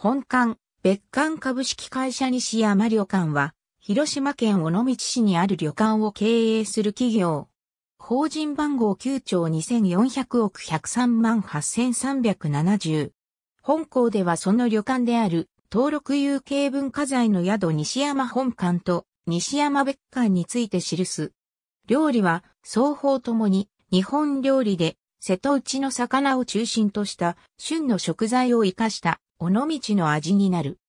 本館、別館株式会社西山旅館は、広島県尾道市にある旅館を経営する企業。法人番号9兆2400億103万8370。本校ではその旅館である登録有形文化財の宿西山本館と西山別館について記す。料理は双方ともに日本料理で瀬戸内の魚を中心とした旬の食材を活かした尾道の味になる。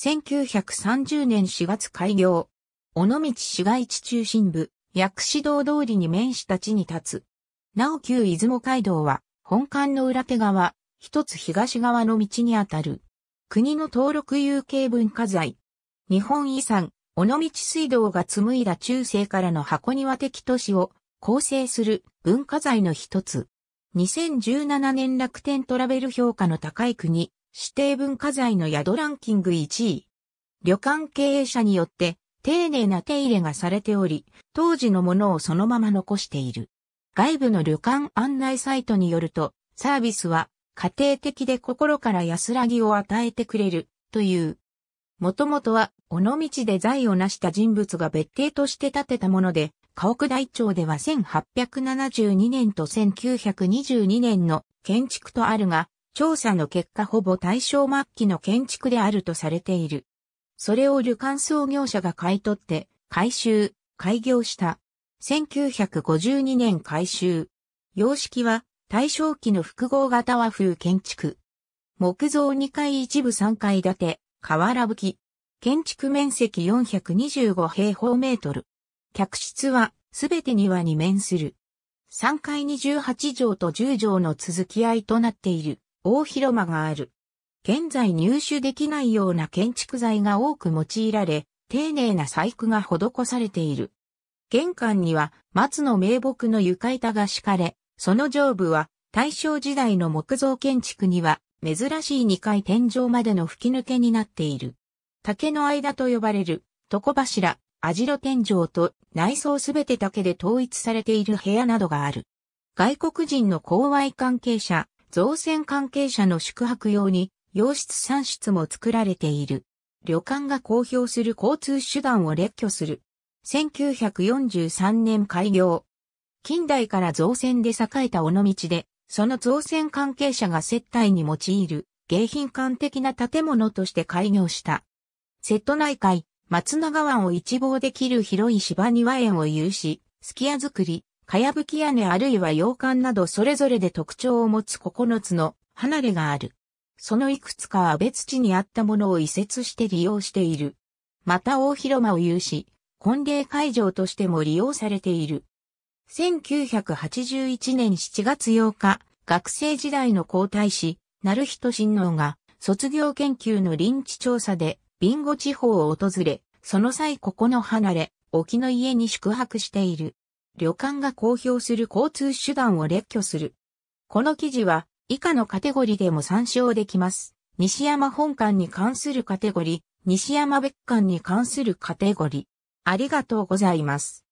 1930年4月開業。尾道市街地中心部、薬師堂通りに面した地に立つ。なお旧出雲街道は、本館の裏手側、一つ東側の道にあたる。国の登録有形文化財。日本遺産、尾道水道が紡いだ中世からの箱庭的都市を構成する文化財の一つ。2017年楽天トラベル評価の高い国、指定文化財の宿ランキング1位。旅館経営者によって丁寧な手入れがされており、当時のものをそのまま残している。外部の旅館案内サイトによると、サービスは家庭的で心から安らぎを与えてくれるという。もともとは、尾道で財を成した人物が別邸として建てたもので、家屋台町では1872年と1922年の建築とあるが、調査の結果ほぼ大正末期の建築であるとされている。それを旅館創業者が買い取って、改修、開業した。1952年改修。様式は、大正期の複合型和風建築。木造2階一部3階建て、瓦吹き。建築面積425平方メートル。客室は、すべて庭に面する。3階に18畳と10畳の続き合いとなっている。大広間がある。現在入手できないような建築材が多く用いられ、丁寧な細工が施されている。玄関には松の名木の床板が敷かれ、その上部は大正時代の木造建築には珍しい2階天井までの吹き抜けになっている。竹の間と呼ばれる床柱、網代天井と内装すべて竹で統一されている部屋などがある。外国人の公愛関係者、造船関係者の宿泊用に、洋室産室も作られている。旅館が公表する交通手段を列挙する。1943年開業。近代から造船で栄えた尾道で、その造船関係者が接待に用いる迎賓館的な建物として開業した。瀬戸内海、松永湾を一望できる広い芝庭園を有し、スキヤ作り、かやぶき屋根あるいは洋館などそれぞれで特徴を持つ9つの離れがある。そのいくつかは別地にあったものを移設して利用している。また大広間を有し、婚礼会場としても利用されている。1981年7月8日、学生時代の皇太子、成人親王が、卒業研究の臨地調査で、ビンゴ地方を訪れ、その際ここの離れ、沖の家に宿泊している。旅館が公表する交通手段を列挙する。この記事は以下のカテゴリでも参照できます。西山本館に関するカテゴリ、西山別館に関するカテゴリ。ありがとうございます。